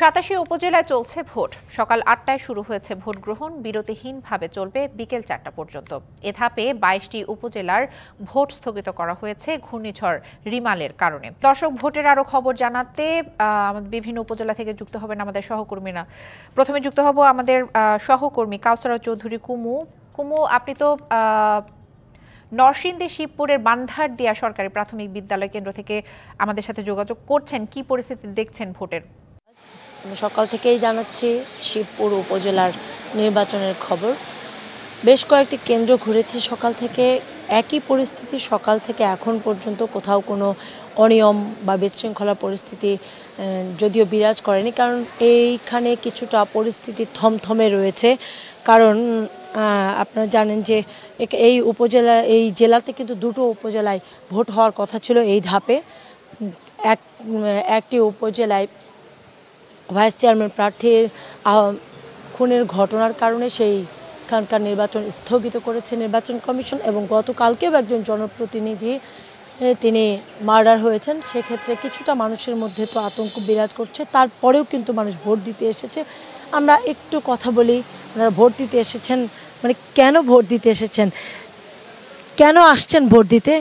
সাতাশি উপজেলায় চলছে ভোট সকাল আটটায় শুরু হয়েছে ভোট গ্রহণ বিরতিহীনভাবে চলবে বিকেল চারটা পর্যন্ত এ ধাপে বাইশটি উপজেলার ভোট স্থগিত করা হয়েছে ঘূর্ণিঝড় রিমালের কারণে দর্শক ভোটের আরও খবর জানাতে বিভিন্ন উপজেলা থেকে যুক্ত হবেন আমাদের সহকর্মীরা প্রথমে যুক্ত হব আমাদের সহকর্মী কাউসারা চৌধুরী কুমু কুমু আপনি তো নরসিংদী শিবপুরের বান্ধার দিয়া সরকারি প্রাথমিক বিদ্যালয় কেন্দ্র থেকে আমাদের সাথে যোগাযোগ করছেন কি পরিস্থিতি দেখছেন ভোটের সকাল থেকেই জানাচ্ছি শিবপুর উপজেলার নির্বাচনের খবর বেশ কয়েকটি কেন্দ্র ঘুরেছি সকাল থেকে একই পরিস্থিতি সকাল থেকে এখন পর্যন্ত কোথাও কোনো অনিয়ম বা বিশৃঙ্খলা পরিস্থিতি যদিও বিরাজ করেনি কারণ এইখানে কিছুটা পরিস্থিতি থমথমে রয়েছে কারণ আপনারা জানেন যে এই উপজেলা এই জেলাতে কিন্তু দুটো উপজেলায় ভোট হওয়ার কথা ছিল এই ধাপে এক একটি উপজেলায় ভাইস চেয়ারম্যান প্রার্থীর খুনের ঘটনার কারণে সেই খানকার নির্বাচন স্থগিত করেছে নির্বাচন কমিশন এবং গতকালকেও একজন জনপ্রতিনিধি তিনি মার্ডার হয়েছেন সেক্ষেত্রে কিছুটা মানুষের মধ্যে তো আতঙ্ক বিরাজ করছে তারপরেও কিন্তু মানুষ ভোট দিতে এসেছে আমরা একটু কথা বলি আপনারা ভোট দিতে এসেছেন মানে কেন ভোট দিতে এসেছেন কেন আসছেন ভোট দিতে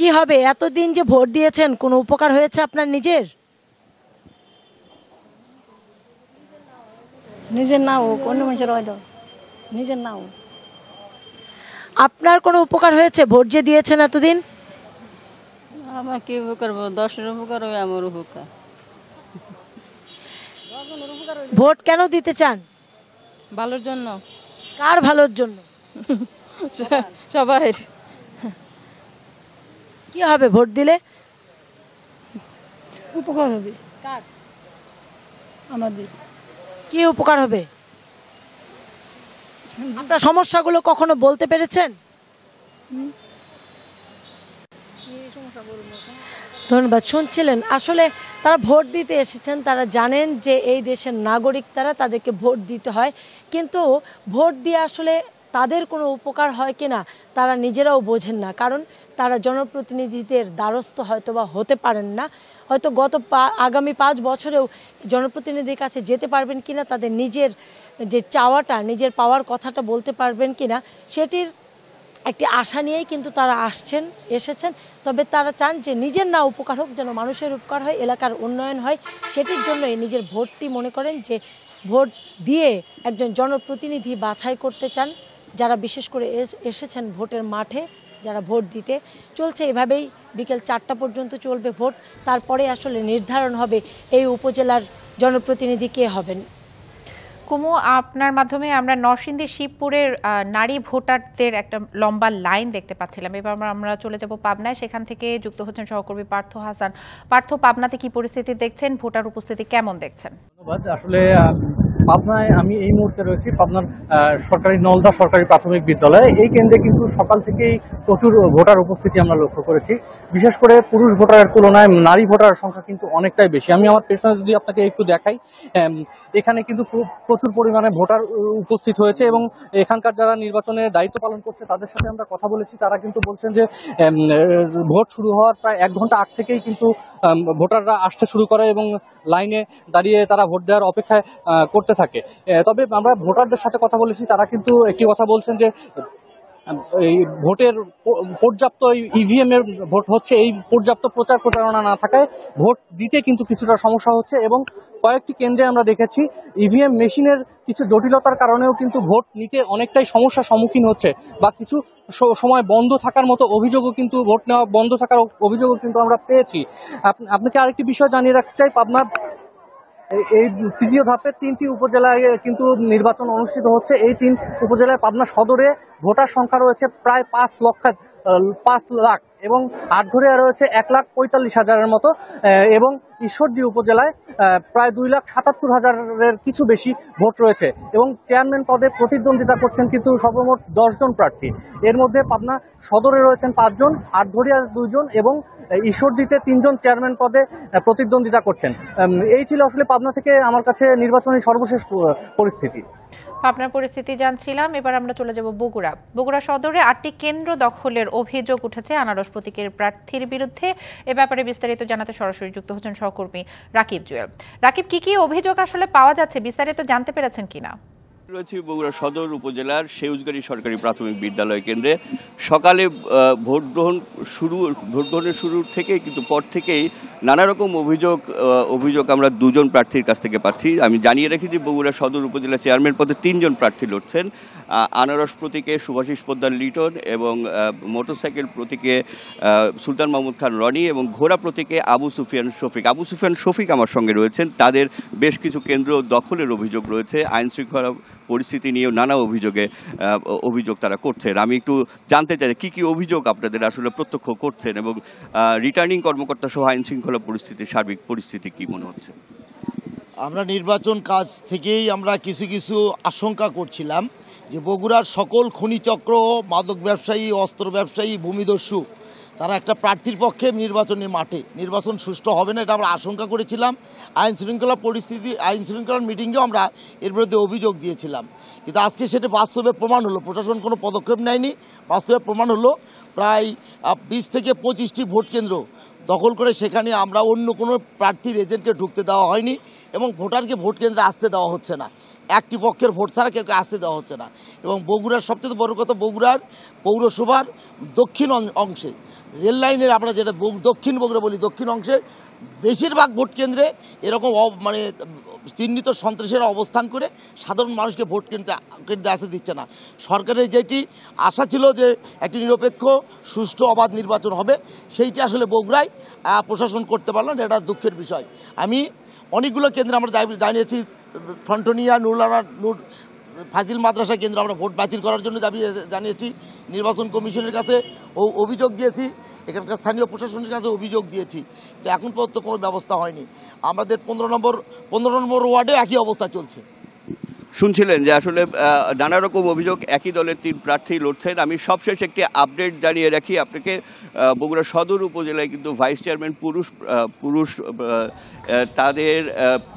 কি হবে এতদিন যে ভোট দিয়েছেন কোনো উপকার হয়েছে আপনার নিজের নিজের না হোক অন্য মানুষের হয়তো নিজের না হোক আপনার কোনো উপকার হয়েছে ভোট যে দিয়েছেন এতদিন আমার কি উপকার দশের উপকার হবে আমার উপকার ভোট কেন দিতে চান ভালোর জন্য কার ভালোর জন্য সবাই কি হবে ভোট দিলে উপকার হবে আমাদের কি উপকার হবে আপনার সমস্যাগুলো কখনো বলতে পেরেছেন ধন্যবাদ শুনছিলেন আসলে তারা ভোট দিতে এসেছেন তারা জানেন যে এই দেশের নাগরিক তারা তাদেরকে ভোট দিতে হয় কিন্তু ভোট দিয়ে আসলে তাদের কোনো উপকার হয় কি না তারা নিজেরাও বোঝেন না কারণ তারা জনপ্রতিনিধিদের দ্বারস্থ হয়তো বা হতে পারেন না হয়তো গত আগামী পাঁচ বছরেও জনপ্রতিনিধির কাছে যেতে পারবেন কি না তাদের নিজের যে চাওয়াটা নিজের পাওয়ার কথাটা বলতে পারবেন কি না সেটির একটি আশা নিয়েই কিন্তু তারা আসছেন এসেছেন তবে তারা চান যে নিজের না উপকার হোক যেন মানুষের উপকার হয় এলাকার উন্নয়ন হয় সেটির জন্যই নিজের ভোটটি মনে করেন যে ভোট দিয়ে একজন জনপ্রতিনিধি বাছাই করতে চান যারা বিশেষ করে এসেছেন ভোটের মাঠে যারা ভোট দিতে চলছে এভাবেই বিকেল চারটা পর্যন্ত চলবে ভোট তারপরে আসলে নির্ধারণ হবে এই উপজেলার জনপ্রতিনিধি কে হবেন কুমু আপনার মাধ্যমে আমরা নরসিংদী শিবপুরের নারী ভোটারদের একটা লম্বা লাইন দেখতে পাচ্ছিলাম এবার আমরা চলে যাব পাবনায় সেখান থেকে যুক্ত হচ্ছেন সহকর্মী পার্থ হাসান পার্থ পাবনাতে কি পরিস্থিতি দেখছেন ভোটার উপস্থিতি কেমন দেখছেন ধন্যবাদ আসলে পাবনায় আমি এই মুহূর্তে রয়েছি পাবনার সরকারি নলদা সরকারি প্রাথমিক বিদ্যালয়ে এই কেন্দ্রে কিন্তু সকাল থেকেই প্রচুর ভোটার উপস্থিতি আমরা লক্ষ্য করেছি বিশেষ করে পুরুষ ভোটারের তুলনায় নারী ভোটারের সংখ্যা কিন্তু অনেকটাই বেশি আমি আমার পেশনে যদি আপনাকে একটু দেখাই এখানে কিন্তু প্রচুর পরিমাণে ভোটার উপস্থিত হয়েছে এবং এখানকার যারা নির্বাচনে দায়িত্ব পালন করছে তাদের সাথে আমরা কথা বলেছি তারা কিন্তু বলছেন যে ভোট শুরু হওয়ার প্রায় এক ঘন্টা আগ থেকেই কিন্তু ভোটাররা আসতে শুরু করে এবং লাইনে দাঁড়িয়ে তারা ভোট দেওয়ার অপেক্ষায় করতে থাকে তবে আমরা ভোটারদের সাথে কথা বলেছি তারা কিন্তু একটি কথা বলছেন যে এই ভোটের পর্যাপ্ত ইভিএম e এর ভোট হচ্ছে এই পর্যাপ্ত প্রচার প্রচারণা না থাকায় ভোট দিতে কিন্তু কিছুটা সমস্যা হচ্ছে এবং কয়েকটি কেন্দ্রে আমরা দেখেছি ইভিএম e মেশিনের কিছু জটিলতার কারণেও কিন্তু ভোট নিতে অনেকটাই সমস্যার সম্মুখীন হচ্ছে বা কিছু সময় বন্ধ থাকার মতো অভিযোগও কিন্তু ভোট নেওয়া বন্ধ থাকার অভিযোগও কিন্তু আমরা পেয়েছি আপনাকে আরেকটি বিষয় জানিয়ে রাখতে চাই পাবনা এই তৃতীয় ধাপে তিনটি উপজেলায় কিন্তু নির্বাচন অনুষ্ঠিত হচ্ছে এই তিন উপজেলায় পাবনা সদরে ভোটার সংখ্যা রয়েছে প্রায় পাঁচ লক্ষ পাঁচ লাখ এবং আটঘরিয়া রয়েছে এক লাখ পঁয়তাল্লিশ হাজারের মতো এবং ঈশ্বরদী উপজেলায় প্রায় দুই লাখ সাতাত্তর হাজারের কিছু বেশি ভোট রয়েছে এবং চেয়ারম্যান পদে প্রতিদ্বন্দ্বিতা করছেন কিন্তু সর্বমোট দশজন প্রার্থী এর মধ্যে পাবনা সদরে রয়েছেন পাঁচজন আটঘরিয়া দুইজন এবং ঈশ্বরদীতে তিনজন চেয়ারম্যান পদে প্রতিদ্বন্দ্বিতা করছেন এই ছিল আসলে পাবনা থেকে আমার কাছে নির্বাচনী সর্বশেষ পরিস্থিতি আপনার পরিস্থিতি জানছিলাম এবার আমরা চলে যাব বগুড়া বগুড়া সদরে আটটি কেন্দ্র দখলের অভিযোগ উঠেছে আনারস প্রতীকের প্রার্থীর বিরুদ্ধে এ ব্যাপারে বিস্তারিত জানাতে সরাসরি যুক্ত হচ্ছেন সহকর্মী রাকিব জুয়েল রাকিব কি কি অভিযোগ আসলে পাওয়া যাচ্ছে বিস্তারিত জানতে পেরেছেন কিনা রয়েছে বগুড়া সদর উপজেলার সেউজগাড়ি সরকারি প্রাথমিক বিদ্যালয় কেন্দ্রে সকালে ভোট গ্রহণ শুরু ভোট গ্রহণের শুরুর থেকে কিন্তু পর থেকেই নানা রকম অভিযোগ অভিযোগ আমরা দুজন প্রার্থীর কাছ থেকে পাচ্ছি আমি জানিয়ে রাখি যে বগুড়া সদর উপজেলা চেয়ারম্যান পদে তিনজন প্রার্থী লড়ছেন আনারস প্রতীকে সুভাষিস পোদ্দার লিটন এবং মোটরসাইকেল প্রতীকে সুলতান মাহমুদ খান রনি এবং ঘোড়া প্রতীকে আবু সুফিয়ান শফিক আবু সুফিয়ান শফিক আমার সঙ্গে রয়েছেন তাদের বেশ কিছু কেন্দ্র দখলের অভিযোগ রয়েছে আইনশৃঙ্খলা পরিস্থিতি নিয়েও নানা অভিযোগে অভিযোগ তারা করছেন আমি একটু জানতে চাই কি কি অভিযোগ আপনাদের আসলে প্রত্যক্ষ করছেন এবং রিটার্নিং কর্মকর্তা সহ আইন শৃঙ্খলা পরিস্থিতির সার্বিক পরিস্থিতি কি মনে হচ্ছে আমরা নির্বাচন কাজ থেকেই আমরা কিছু কিছু আশঙ্কা করছিলাম যে বগুড়ার সকল খনিচক্র মাদক ব্যবসায়ী অস্ত্র ব্যবসায়ী ভূমিদস্যু তারা একটা প্রার্থীর পক্ষে নির্বাচনী মাঠে নির্বাচন সুষ্ঠু হবে না এটা আমরা আশঙ্কা করেছিলাম আইন শৃঙ্খলা পরিস্থিতি আইন শৃঙ্খলার মিটিংয়েও আমরা এর বিরুদ্ধে অভিযোগ দিয়েছিলাম কিন্তু আজকে সেটা বাস্তবে প্রমাণ হলো প্রশাসন কোনো পদক্ষেপ নেয়নি বাস্তবে প্রমাণ হলো প্রায় বিশ থেকে পঁচিশটি ভোট কেন্দ্র দখল করে সেখানে আমরা অন্য কোনো প্রার্থীর এজেন্টকে ঢুকতে দেওয়া হয়নি এবং ভোটারকে ভোট কেন্দ্রে আসতে দেওয়া হচ্ছে না একটি পক্ষের ভোট ছাড়া কেউ আসতে দেওয়া হচ্ছে না এবং বগুড়ার সবচেয়ে বড় কথা বগুড়ার পৌরসভার দক্ষিণ অংশে রেল লাইনের আমরা যেটা দক্ষিণ বগুড়া বলি দক্ষিণ অংশে বেশিরভাগ ভোট কেন্দ্রে এরকম মানে চিহ্নিত সন্ত্রাসীরা অবস্থান করে সাধারণ মানুষকে ভোট কেন্দ্রে কেন্দ্রে আসতে দিচ্ছে না সরকারের যেটি আশা ছিল যে একটি নিরপেক্ষ সুষ্ঠু অবাধ নির্বাচন হবে সেইটি আসলে বগুড়ায় প্রশাসন করতে পারল না এটা দুঃখের বিষয় আমি অনেকগুলো কেন্দ্রে আমরা জানিয়েছি ফন্টনিয়া নুরলানা নুর ফাজিল মাদ্রাসা কেন্দ্র আমরা ভোট বাতিল করার জন্য দাবি জানিয়েছি নির্বাচন কমিশনের কাছে ও অভিযোগ দিয়েছি এখানকার স্থানীয় প্রশাসনের কাছে অভিযোগ দিয়েছি তো এখন পর্যন্ত কোনো ব্যবস্থা হয়নি আমাদের পনেরো নম্বর পনেরো নম্বর ওয়ার্ডে একই অবস্থা চলছে শুনছিলেন যে আসলে নানা রকম অভিযোগ একই দলের তিন প্রার্থী লড়ছেন আমি সবশেষ একটি আপডেট জানিয়ে রাখি আপনাকে বগুড়া সদর উপজেলায় কিন্তু ভাইস চেয়ারম্যান পুরুষ পুরুষ তাদের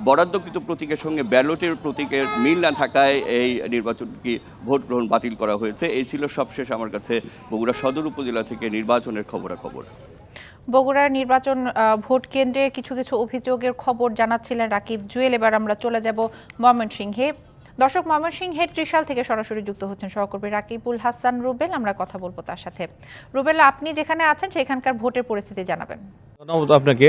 বরাদ্দকৃত প্রতীকের সঙ্গে ব্যালটের প্রতীকের মিল না থাকায় এই নির্বাচনকে ভোট গ্রহণ বাতিল করা হয়েছে এই ছিল সবশেষ আমার কাছে বগুড়া সদর উপজেলা থেকে নির্বাচনের খবরাখবর বগুড়ার নির্বাচন ভোট কেন্দ্রে কিছু কিছু অভিযোগের খবর জানাচ্ছিলেন রাকিব জুয়েল এবার আমরা চলে যাব ময়মনসিংহে দর্শক ময়মনসিংহের ত্রিশাল থেকে সরাসরি যুক্ত হচ্ছেন সহকর্মী রাকিবুল হাসান রুবেল আমরা কথা বলবো তার সাথে রুবেল আপনি যেখানে আছেন সেখানকার ভোটের পরিস্থিতি জানাবেন ধন্যবাদ আপনাকে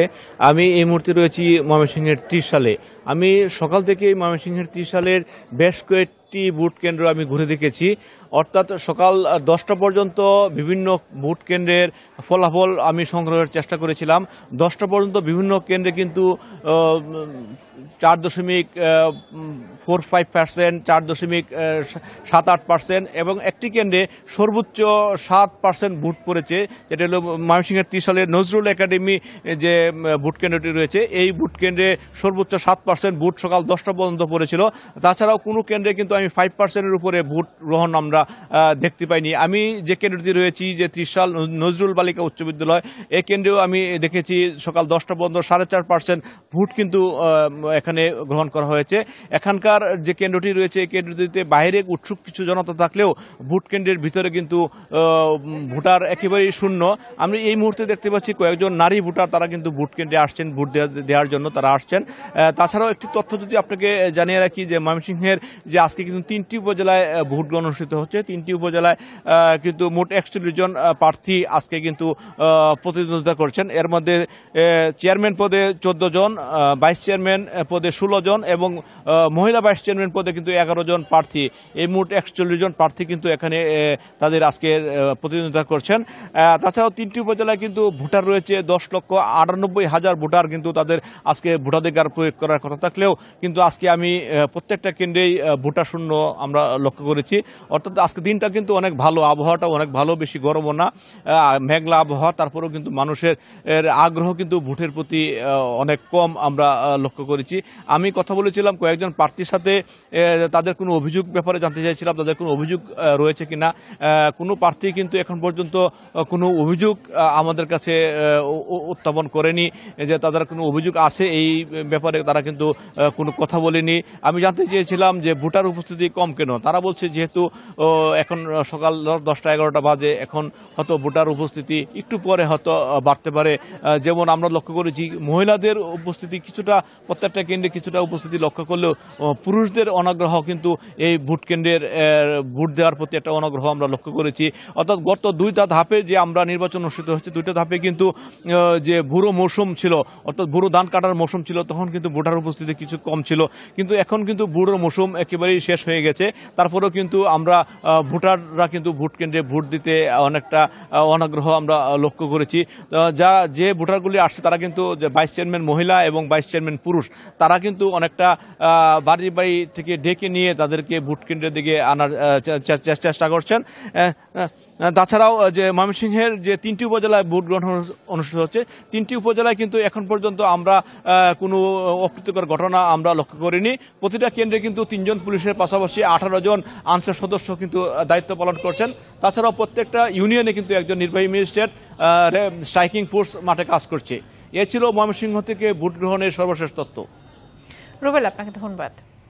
আমি এই মুহূর্তে রয়েছি ময়মনসিংহের ত্রিশালে আমি সকাল থেকে ময়মনসিংহের ত্রিশালের বেশ কয়েক একটি ভোট কেন্দ্র আমি ঘুরে দেখেছি অর্থাৎ সকাল দশটা পর্যন্ত বিভিন্ন ভোট কেন্দ্রের ফলাফল আমি সংগ্রহের চেষ্টা করেছিলাম দশটা পর্যন্ত বিভিন্ন কেন্দ্রে কিন্তু চার দশমিক ফোর ফাইভ পার্সেন্ট চার দশমিক সাত আট পার্সেন্ট এবং একটি কেন্দ্রে সর্বোচ্চ সাত পার্সেন্ট ভোট পড়েছে যেটা হলো ময়মনসিংহের ত্রিশালের নজরুল একাডেমি যে ভোট কেন্দ্রটি রয়েছে এই ভোট কেন্দ্রে সর্বোচ্চ সাত পার্সেন্ট ভোট সকাল দশটা পর্যন্ত পড়েছিল তাছাড়াও কোনো কেন্দ্রে কিন্তু আমি আমি ফাইভ পার্সেন্টের উপরে ভোট গ্রহণ আমরা দেখতে পাইনি আমি যে কেন্দ্রটি রয়েছি যে ত্রিশাল নজরুল বালিকা উচ্চ বিদ্যালয় এ কেন্দ্রেও আমি দেখেছি সকাল দশটা পর্যন্ত সাড়ে চার পার্সেন্ট ভোট কিন্তু এখানে গ্রহণ করা হয়েছে এখানকার যে কেন্দ্রটি রয়েছে এই কেন্দ্রটিতে বাইরে উৎসুক কিছু জনতা থাকলেও ভোট কেন্দ্রের ভিতরে কিন্তু ভোটার একেবারেই শূন্য আমি এই মুহূর্তে দেখতে পাচ্ছি কয়েকজন নারী ভোটার তারা কিন্তু ভোট কেন্দ্রে আসছেন ভোট দেওয়ার জন্য তারা আসছেন তাছাড়াও একটি তথ্য যদি আপনাকে জানিয়ে রাখি যে ময়মনসিংহের যে আজকে কিন্তু তিনটি উপজেলায় ভোট গ্রহণ অনুষ্ঠিত হচ্ছে তিনটি উপজেলায় কিন্তু মোট একচল্লিশ জন প্রার্থী আজকে কিন্তু প্রতিদ্বন্দ্বিতা করছেন এর মধ্যে চেয়ারম্যান পদে চোদ্দ জন ভাইস চেয়ারম্যান পদে ষোলো জন এবং মহিলা ভাইস চেয়ারম্যান পদে কিন্তু এগারো জন প্রার্থী এই মোট একচল্লিশ জন প্রার্থী কিন্তু এখানে তাদের আজকে প্রতিদ্বন্দ্বিতা করছেন তাছাড়াও তিনটি উপজেলায় কিন্তু ভোটার রয়েছে দশ লক্ষ আটানব্বই হাজার ভোটার কিন্তু তাদের আজকে ভোটাধিকার প্রয়োগ করার কথা থাকলেও কিন্তু আজকে আমি প্রত্যেকটা কেন্দ্রেই ভোটার শূন্য আমরা লক্ষ্য করেছি অর্থাৎ আজকে দিনটা কিন্তু অনেক ভালো আবহাওয়াটা অনেক ভালো বেশি গরমও না মেঘলা আবহাওয়া তারপরেও কিন্তু মানুষের আগ্রহ কিন্তু ভোটের প্রতি অনেক কম আমরা লক্ষ্য করেছি আমি কথা বলেছিলাম কয়েকজন প্রার্থীর সাথে তাদের কোনো অভিযোগ ব্যাপারে জানতে চাইছিলাম তাদের কোনো অভিযোগ রয়েছে কিনা কোনো প্রার্থী কিন্তু এখন পর্যন্ত কোনো অভিযোগ আমাদের কাছে উত্থাপন করেনি যে তাদের কোনো অভিযোগ আছে এই ব্যাপারে তারা কিন্তু কোনো কথা বলেনি আমি জানতে চেয়েছিলাম যে ভোটার উপস্থিত উপস্থিতি কম কেন তারা বলছে যেহেতু এখন সকাল দশটা এগারোটা বাজে এখন হয়তো ভোটার উপস্থিতি একটু পরে হয়তো বাড়তে পারে যেমন আমরা লক্ষ্য করেছি মহিলাদের উপস্থিতি কিছুটা প্রত্যেকটা কেন্দ্রে কিছুটা উপস্থিতি লক্ষ্য করলেও পুরুষদের অনাগ্রহ কিন্তু এই ভোট কেন্দ্রের ভোট দেওয়ার প্রতি একটা অনাগ্রহ আমরা লক্ষ্য করেছি অর্থাৎ গত দুইটা ধাপে যে আমরা নির্বাচন অনুষ্ঠিত হচ্ছে দুইটা ধাপে কিন্তু যে ভুরো মৌসুম ছিল অর্থাৎ ভুরো ধান কাটার মৌসুম ছিল তখন কিন্তু ভোটার উপস্থিতি কিছু কম ছিল কিন্তু এখন কিন্তু ভুরোর মৌসুম একেবারেই শেষ শেষ হয়ে গেছে তারপরেও কিন্তু আমরা ভোটাররা কিন্তু ভোট কেন্দ্রে ভোট দিতে অনেকটা অনাগ্রহ আমরা লক্ষ্য করেছি যা যে ভোটারগুলি আসছে তারা কিন্তু ভাইস চেয়ারম্যান মহিলা এবং ভাইস চেয়ারম্যান পুরুষ তারা কিন্তু অনেকটা বাড়ি বাড়ি থেকে ডেকে নিয়ে তাদেরকে ভোট কেন্দ্রের দিকে আনার চেষ্টা করছেন তাছাড়াও যে ময়মনসিংহের যে তিনটি উপজেলায় ভোট গ্রহণ অনুষ্ঠিত হচ্ছে তিনটি উপজেলায় কিন্তু এখন পর্যন্ত আমরা কোনো অপ্রীতিকর ঘটনা আমরা লক্ষ্য করিনি প্রতিটা কেন্দ্রে কিন্তু তিনজন পুলিশের পাশাপাশি আঠারো জন আনসার সদস্য কিন্তু দায়িত্ব পালন করছেন তাছাড়াও প্রত্যেকটা ইউনিয়নে কিন্তু একজন নির্বাহী ম্যাজিস্ট্রেট স্ট্রাইকিং ফোর্স মাঠে কাজ করছে এ ছিল ময়মনসিংহ থেকে ভোট গ্রহণের সর্বশেষ তথ্য রুবেল আপনাকে ধন্যবাদ